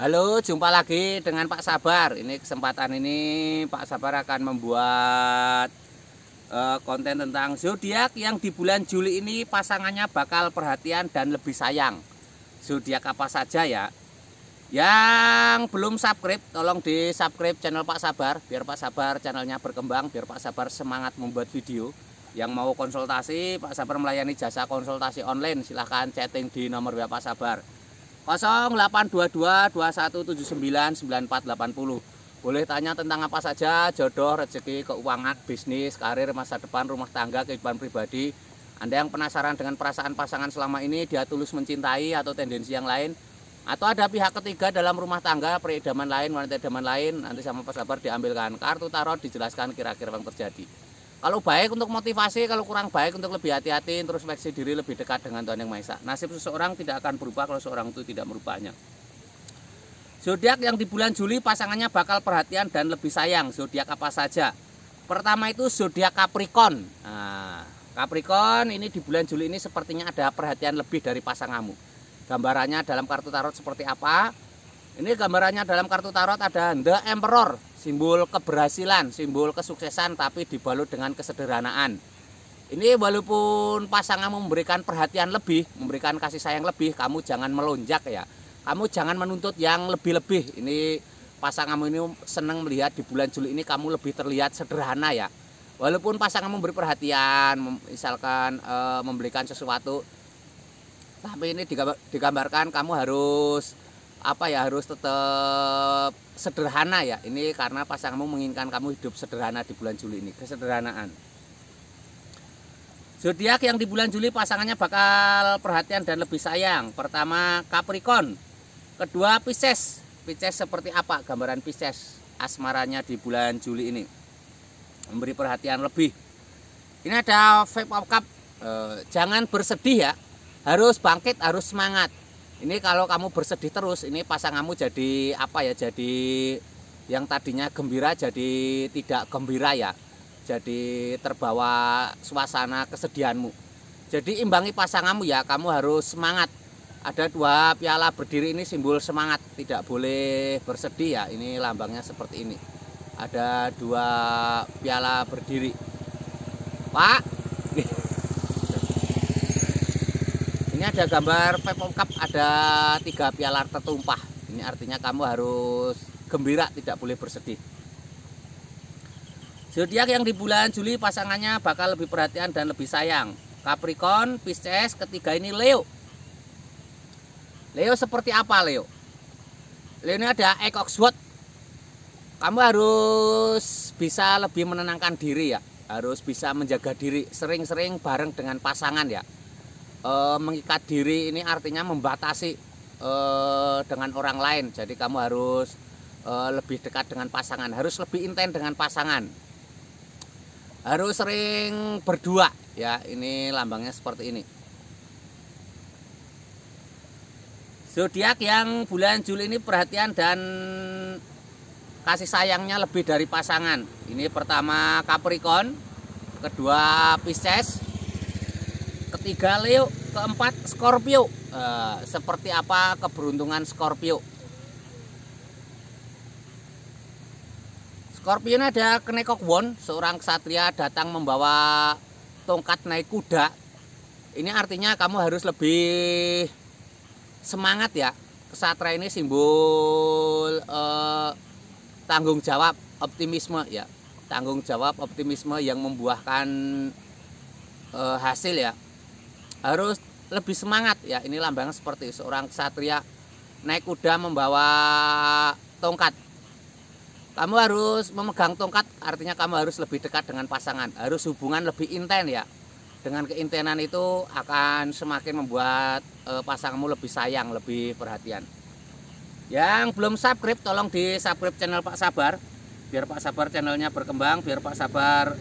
Halo, jumpa lagi dengan Pak Sabar. Ini kesempatan ini Pak Sabar akan membuat uh, konten tentang zodiak yang di bulan Juli ini pasangannya bakal perhatian dan lebih sayang. Zodiak apa saja ya? Yang belum subscribe, tolong di subscribe channel Pak Sabar biar Pak Sabar channelnya berkembang, biar Pak Sabar semangat membuat video. Yang mau konsultasi, Pak Sabar melayani jasa konsultasi online, silahkan chatting di nomor WA Pak Sabar 082221799480 2179 9480. Boleh tanya tentang apa saja, jodoh, rezeki, keuangan, bisnis, karir, masa depan, rumah tangga, kehidupan pribadi. Anda yang penasaran dengan perasaan pasangan selama ini, dia tulus mencintai atau tendensi yang lain, atau ada pihak ketiga dalam rumah tangga, peridaman lain, wanita idaman lain, nanti sama pesabar diambilkan kartu tarot, dijelaskan kira-kira yang terjadi. Kalau baik untuk motivasi, kalau kurang baik untuk lebih hati-hati, introspeksi diri lebih dekat dengan Tuhan Yang Maha Esa. Nasib seseorang tidak akan berubah kalau seorang itu tidak merubahnya. Zodiak yang di bulan Juli pasangannya bakal perhatian dan lebih sayang. Zodiak apa saja? Pertama itu zodiak Capricorn. Nah, Capricorn ini di bulan Juli ini sepertinya ada perhatian lebih dari pasanganmu. Gambarannya dalam kartu tarot seperti apa? Ini gambarannya dalam kartu tarot ada The Emperor simbol keberhasilan, simbol kesuksesan tapi dibalut dengan kesederhanaan. Ini walaupun pasangan memberikan perhatian lebih, memberikan kasih sayang lebih, kamu jangan melonjak ya. Kamu jangan menuntut yang lebih-lebih. Ini pasanganmu ini senang melihat di bulan Juli ini kamu lebih terlihat sederhana ya. Walaupun pasangan memberi perhatian, misalkan e, memberikan sesuatu, tapi ini digambarkan kamu harus apa ya harus tetap sederhana ya ini karena pasanganmu menginginkan kamu hidup sederhana di bulan Juli ini kesederhanaan zodiak yang di bulan Juli pasangannya bakal perhatian dan lebih sayang pertama Capricorn kedua Pisces Pisces seperti apa gambaran Pisces asmaranya di bulan Juli ini memberi perhatian lebih ini ada vape of cup eh, jangan bersedih ya harus bangkit harus semangat ini kalau kamu bersedih terus ini pasanganmu jadi apa ya jadi yang tadinya gembira jadi tidak gembira ya jadi terbawa suasana kesedihanmu jadi imbangi pasanganmu ya kamu harus semangat ada dua piala berdiri ini simbol semangat tidak boleh bersedih ya ini lambangnya seperti ini ada dua piala berdiri Pak ini ada gambar Pemprov Cup ada tiga piala tertumpah ini artinya kamu harus gembira tidak boleh bersedih zodiak yang di bulan Juli pasangannya bakal lebih perhatian dan lebih sayang Capricorn, Pisces, ketiga ini Leo Leo seperti apa Leo? Leo ini ada Egg Oxford kamu harus bisa lebih menenangkan diri ya harus bisa menjaga diri sering-sering bareng dengan pasangan ya e, mengikat diri ini artinya membatasi e, dengan orang lain jadi kamu harus e, lebih dekat dengan pasangan harus lebih intens dengan pasangan harus sering berdua ya ini lambangnya seperti ini zodiak yang bulan Juli ini perhatian dan kasih sayangnya lebih dari pasangan. Ini pertama Capricorn, kedua Pisces, ketiga Leo, keempat Scorpio. Uh, seperti apa keberuntungan Scorpio? Scorpio ada kenekok Won, seorang ksatria datang membawa tongkat naik kuda. Ini artinya kamu harus lebih semangat ya. ksatria ini simbol uh, tanggung jawab, optimisme ya. Tanggung jawab, optimisme yang membuahkan uh, hasil ya harus lebih semangat ya ini lambang seperti seorang ksatria naik kuda membawa tongkat kamu harus memegang tongkat artinya kamu harus lebih dekat dengan pasangan harus hubungan lebih intens ya dengan keintenan itu akan semakin membuat e, pasanganmu lebih sayang lebih perhatian yang belum subscribe tolong di subscribe channel Pak Sabar biar Pak Sabar channelnya berkembang biar Pak Sabar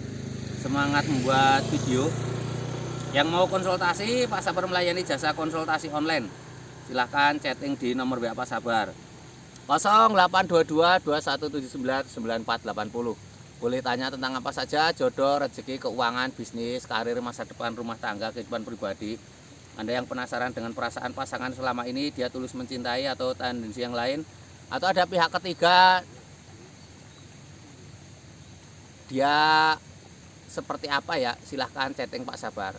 semangat membuat video yang mau konsultasi, Pak Sabar melayani jasa konsultasi online. Silahkan chatting di nomor WA Pak Sabar 0822 2179 9480. Boleh tanya tentang apa saja, jodoh, rezeki, keuangan, bisnis, karir, masa depan, rumah tangga, kehidupan pribadi. Anda yang penasaran dengan perasaan pasangan selama ini, dia tulus mencintai atau tendensi yang lain, atau ada pihak ketiga dia seperti apa ya silahkan chatting Pak Sabar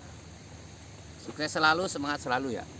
Sukses selalu, semangat selalu ya.